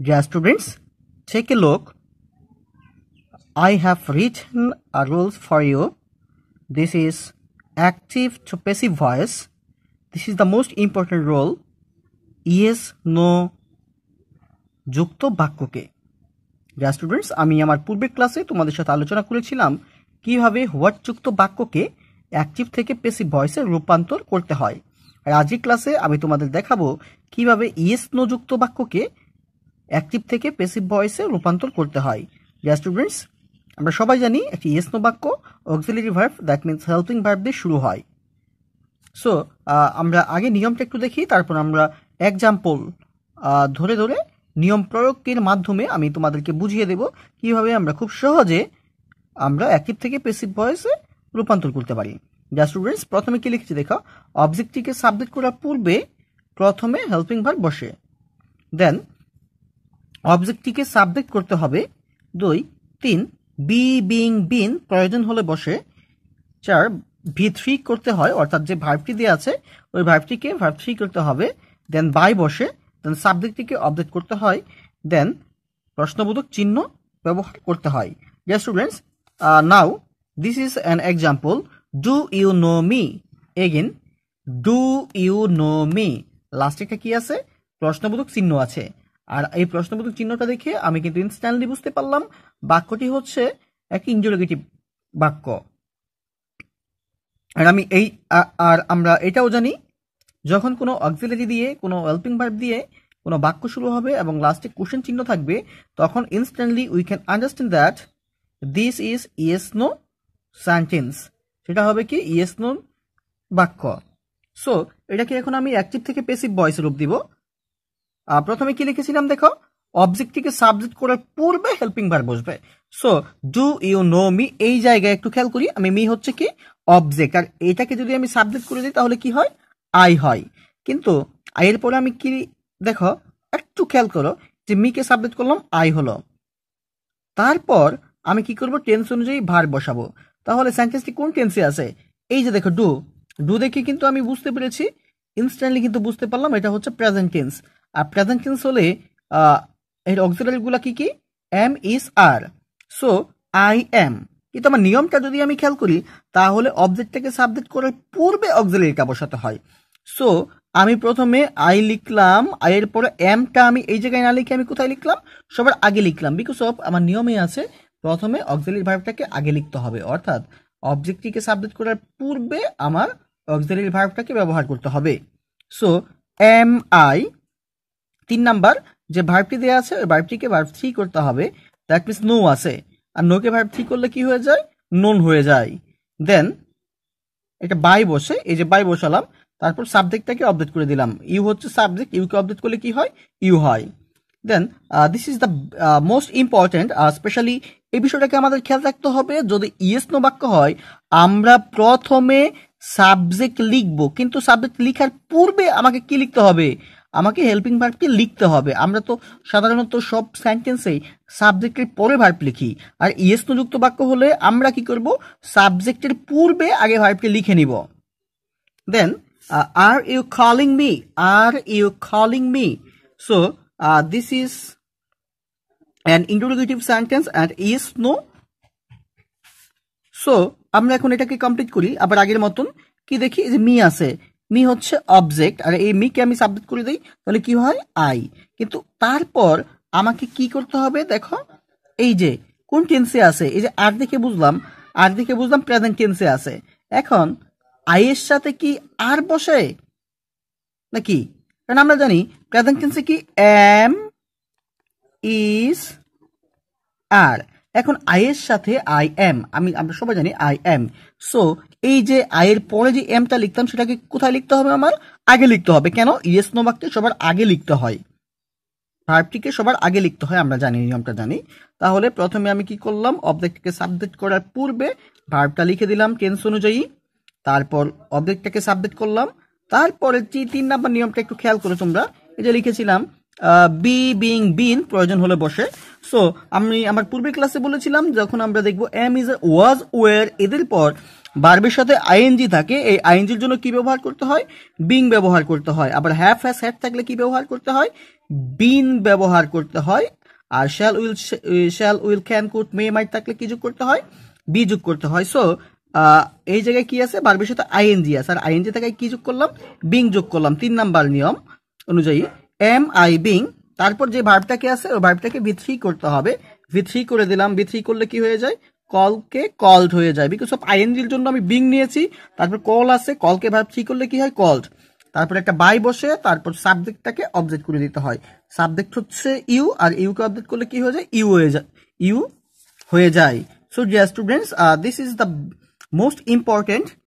Dear students, take a look. I have written a rules for you. This is active to passive voice. This is the most important rule. Yes, no যুক্ত বাক্যকে যা students আমি আমার পূর্বের ক্লাসে তোমাদের সাথে আলোচনা করেছিলাম কিভাবে হোয়াট যুক্ত বাক্যকে অ্যাক্টিভ থেকে পেসিভ ভয়েসে রূপান্তর করতে হয় আর আজকের ক্লাসে আমি তোমাদের দেখাবো কিভাবে ইয়েস নো যুক্ত বাক্যকে অ্যাক্টিভ থেকে পেসিভ ভয়েসে রূপান্তর করতে হয় যা স্টুডেন্টস আমরা সবাই জানি একটি ইয়েসনো বাক্য auxiliary verb that means helping verb দিয়ে শুরু হয় সো আমরা আগে নিয়মটা একটু দেখি তারপর আমরা এক্সাম্পল ধরে ধরে নিয়ম প্রয়োগের মাধ্যমে আমি তোমাদেরকে বুঝিয়ে দেব কিভাবে আমরা খুব সহজে আমরা অ্যাক্টিভ থেকে পেসিভ ভয়েসে রূপান্তর করতে পারি যা স্টুডেন্টস প্রথমে কি লিখেছি দেখো অবজেক্টটিকে সাবজেক্ট করার পূর্বে প্রথমে হেল্পিং ভার্ব বসে দেন অবজেক্টটিকে সাবজেক্ট করতে হবে দুই তিন বি বিং বিন প্রয়োজন হলে বসে চার ভি থ্রি করতে হয় অর্থাৎ যে ভার্বটি দেওয়া আছে ওই ভার্বটিকে ভার্ব থ্রি করতে হবে দেন বাই বসে দেন সাবজেক্টটিকে অবজেক্ট করতে হয় দেন প্রশ্নবোধক চিহ্ন ব্যবহার করতে হয় dear students now this is an example do you know me again do you know me লাস্টে কি আছে প্রশ্নবোধক চিহ্ন আছে আর এই প্রশ্নবোধক চিহ্নটা দেখে আমি কিন্তু ইনস্ট্যান্টলি বুঝতে পারলাম বাক্যটি হচ্ছে এক ইঞ্জুরেগেটিভ বাক্য আর আমি এই আর আমরা এটাও জানি যখন কোনো অক্সিলেটি দিয়ে কোনো ওয়েলপিং ভার্ব দিয়ে কোনো বাক্য শুরু হবে এবং লাস্টে কোশ্চেন চিহ্ন থাকবে তখন instantly we can understand that this is yes no sentence সেটা হবে কি ইয়েস নো বাক্য সো এটাকে এখন আমি অ্যাক্টিভ থেকে পেসিভ বয়েস রূপ দিব প্রথমে কি লিখেছিলাম দেখো অবজেক্টটিকে সাবজেক্ট করার পূর্বে হেল্পিং ভার বসবে so do you know me এই জায়গায় একটু খেয়াল করি আমি মি হচ্ছে কি অবজেক্ট আর এটাকে যদি আমি সাবজেক্ট করে দিই তাহলে কি হয় আই হয় কিন্তু আইয়ের পরে আমি কি দেখো একটু খেয়াল করো যে মিকে সাবজেক্ট করলাম আই হলো তারপর আমি কি করব টেন্স অনুযায়ী ভার বসাবো তাহলে সেন্টেন্সটি কোন টেন্সে আছে এই যে দেখো ডু ডু দেখে কিন্তু আমি বুঝতে পেরেছি ইনস্ট্যান্টলি কিন্তু বুঝতে পারলাম এটা হচ্ছে প্রেজেন্ট টেন্স আর প্রেজেন্ট টেন্স হলে এর অক্সিলারিগুলো কি কি am is are so I am কিন্তু আমার নিয়মটা যদি আমি খেয়াল করি তাহলে অবজেক্টটাকে সাবজেক্ট করার পূর্বে অক্সিলারিটা বসাতে হয় সো আমি প্রথমে আই লিখলাম আই এর পরে এমটা আমি এই জায়গায় না লিখে আমি কোথায় লিখলাম সবার আগে লিখলাম বিকজ অফ আমার নিয়মই আছে প্রথমে অক্সিলারি ভার্বটাকে আগে লিখতে হবে অর্থাৎ অবজেক্টটিকে সাবজেক্ট করার পূর্বে আমার অক্সিলারি ভার্বটাকে ব্যবহার করতে হবে সো এম আই তিন নাম্বার যে ভার্বটি দেওয়া আছে ওই ভার্বটিকে ভার্ব থ্রি করতে হবে দ্যাট মিনস নো আছে আর নোকে ভার্ব থ্রি করলে কি হয়ে যায় নোন হয়ে যায় দেন এটা বাই বসে এই যে বাই বসালাম তারপর সাবজেক্টটাকে আপডেট করে দিলাম ইউ হচ্ছে সাবজেক্ট ইউকে আপডেট করলে কি হয় ইউ হয় then this is the most important specially এই বিষয়টাকে আমাদের খেয়াল রাখতে হবে যদি ইয়েস নো বাক্য হয় আমরা প্রথমে সাবজেক্ট লিখব কিন্তু সাবজেক্ট লিখার পূর্বে আমাকে কি লিখতে হবে আমাকে হেল্পিং ভার্বকে লিখতে হবে আমরা তো সাধারণত সব সেন্টেন্সেই সাবজেক্টের পরে ভার্ব লিখি আর ইয়েসনযুক্ত বাক্য হলে আমরা কি করব সাবজেক্টের পূর্বে আগে ভার্বকে লিখে নিব then are you calling me are you calling me so this is an interrogative sentence and yes no so আমরা এখন এটাকে কমপ্লিট করি আবার আগের মতন কি দেখি যে মি আছে মি হচ্ছে অবজেক্ট আর এই মিকে আমি সাবজেক্ট করে দিই তাহলে কি হয় আই কিন্তু তারপর আমাকে কি করতে হবে দেখো এই যে কোন টেন্সে আছে এই যে আর দেখে বুঝলাম আর দেখে বুঝলাম প্রেজেন্ট টেন্সে আছে এখন আইয়ের সাথে কি আর বসে নাকি কারণ আমরা জানি প্রেজেন্ট টেন্সে কি এম ইজ আর এখন আই এর সাথে আই এম আমি আমরা সবাই জানি আই এম সো এই যে আয়ের পরে যে এমটা লিখতাম সেটাকে কোথায় লিখতে হবে আমার আগে লিখতে হবে কেন ইয়েস নো বাক্যে সবার আগে লিখতে হয় ভার্বটিকে সবার আগে লিখতে হয় আমরা জানি নিয়মটা জানি তাহলে প্রথমে আমি কি করলাম অবজেক্টটাকে সাবজেক্ট করার পূর্বে ভার্বটা লিখে দিলাম টেন্স অনুযায়ী তারপর অবজেক্টটাকে সাবজেক্ট করলাম তারপরে যে তিন নাম্বার নিয়মটা একটু খেয়াল করো তোমরা এই যে লিখেছিলাম বি বিং বিন প্রয়োজন হলে বসে সো আমি আমার পূর্বের ক্লাসে বলেছিলাম যখন আমরা দেখবো এম ইজ ওয়াজ ওয়ের এদের পর বার্বের সাথে আইএনজি থাকে এই আইএনজির জন্য কি ব্যবহার করতে হয় বিং ব্যবহার করতে হয় আবার হ্যাফ হ্যাস হ্যাড থাকলে কি ব্যবহার করতে হয় বিন ব্যবহার করতে হয় আর shall will shall will can could may মাইট থাকলে কি যোগ করতে হয় বি যোগ করতে হয় সো এই জায়গায় কি আছে বার্বের সাথে আইএনজি আছে আর আইএনজি থাকায় কি যোগ করলাম বিং যোগ করলাম তিন নাম্বার নিয়ম অনুযায়ী এম আই বিং তারপর যে ভার্বটাকে আছে ওই ভার্বটাকে ভি থ্রি করতে হবে ভি থ্রি করে দিলাম ভি থ্রি করলে কি হয়ে যায় কলকে কল্ড হয়ে যায় বিকজ অফ আইএনজির জন্য আমি বিং নিয়েছি তারপর কল আছে কলকে ভাব ঠিক করলে কি হয় কল্ড তারপর একটা বাই বসে তারপর সাবজেক্টটাকে অবজেক্ট করে দিতে হয় সাবজেক্ট হচ্ছে ইউ আর ইউকে অবজেক্ট করলে কি হয়ে যায় ইউ হয়ে যায় ইউ হয়ে যায় so dear students this is the most important